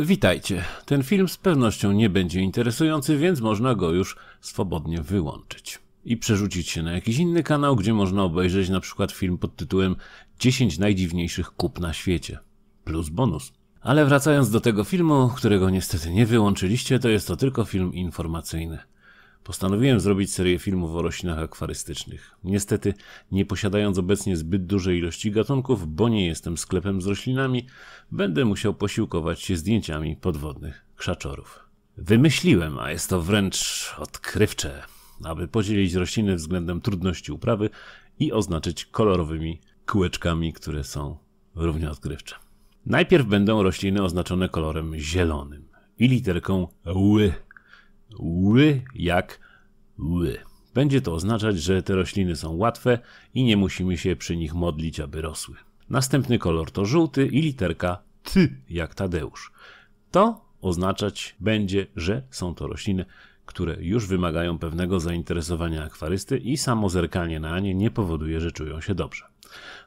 Witajcie. Ten film z pewnością nie będzie interesujący, więc można go już swobodnie wyłączyć i przerzucić się na jakiś inny kanał, gdzie można obejrzeć na przykład film pod tytułem 10 najdziwniejszych kup na świecie. Plus bonus. Ale wracając do tego filmu, którego niestety nie wyłączyliście, to jest to tylko film informacyjny. Postanowiłem zrobić serię filmów o roślinach akwarystycznych. Niestety, nie posiadając obecnie zbyt dużej ilości gatunków, bo nie jestem sklepem z roślinami, będę musiał posiłkować się zdjęciami podwodnych krzaczorów. Wymyśliłem, a jest to wręcz odkrywcze, aby podzielić rośliny względem trudności uprawy i oznaczyć kolorowymi kółeczkami, które są równie odkrywcze. Najpierw będą rośliny oznaczone kolorem zielonym i literką ły ły jak ły. Będzie to oznaczać, że te rośliny są łatwe i nie musimy się przy nich modlić, aby rosły. Następny kolor to żółty i literka ty jak Tadeusz. To oznaczać będzie, że są to rośliny, które już wymagają pewnego zainteresowania akwarysty i samo zerkanie na nie nie powoduje, że czują się dobrze.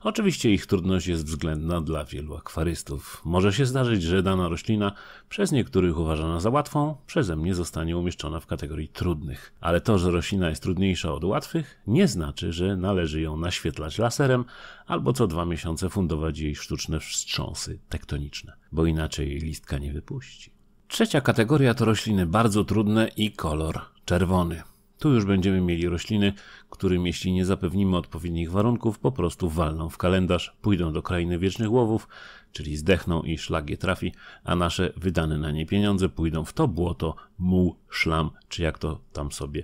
Oczywiście ich trudność jest względna dla wielu akwarystów. Może się zdarzyć, że dana roślina, przez niektórych uważana za łatwą, przeze mnie zostanie umieszczona w kategorii trudnych. Ale to, że roślina jest trudniejsza od łatwych, nie znaczy, że należy ją naświetlać laserem albo co dwa miesiące fundować jej sztuczne wstrząsy tektoniczne, bo inaczej listka nie wypuści. Trzecia kategoria to rośliny bardzo trudne i kolor czerwony. Tu już będziemy mieli rośliny, którym jeśli nie zapewnimy odpowiednich warunków, po prostu walną w kalendarz, pójdą do krainy wiecznych łowów, czyli zdechną i szlag je trafi, a nasze wydane na nie pieniądze pójdą w to błoto, muł, szlam, czy jak to tam sobie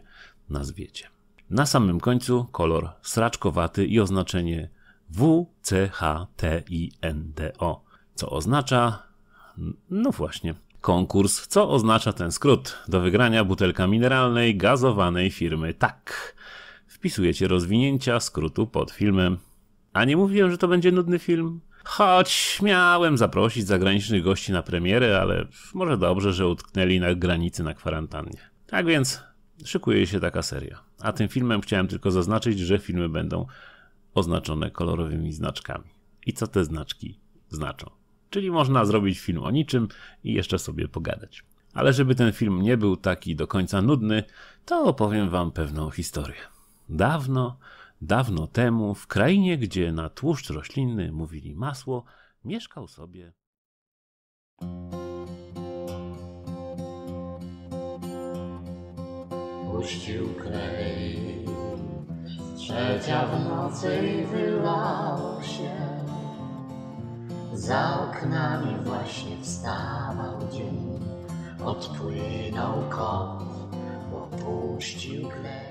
nazwiecie. Na samym końcu kolor sraczkowaty i oznaczenie WCHTINDO, co oznacza, no właśnie, konkurs, co oznacza ten skrót. Do wygrania butelka mineralnej gazowanej firmy TAK. Wpisujecie rozwinięcia skrótu pod filmem. A nie mówiłem, że to będzie nudny film? Choć miałem zaprosić zagranicznych gości na premierę, ale może dobrze, że utknęli na granicy na kwarantannie. Tak więc szykuje się taka seria. A tym filmem chciałem tylko zaznaczyć, że filmy będą oznaczone kolorowymi znaczkami. I co te znaczki znaczą? Czyli można zrobić film o niczym i jeszcze sobie pogadać. Ale żeby ten film nie był taki do końca nudny, to opowiem wam pewną historię. Dawno, dawno temu w krainie, gdzie na tłuszcz roślinny mówili masło, mieszkał sobie. Puścił klej, trzecia w nocy wylał się. Za oknami właśnie wstawał dzień, odpłynął kot, puścił gleb.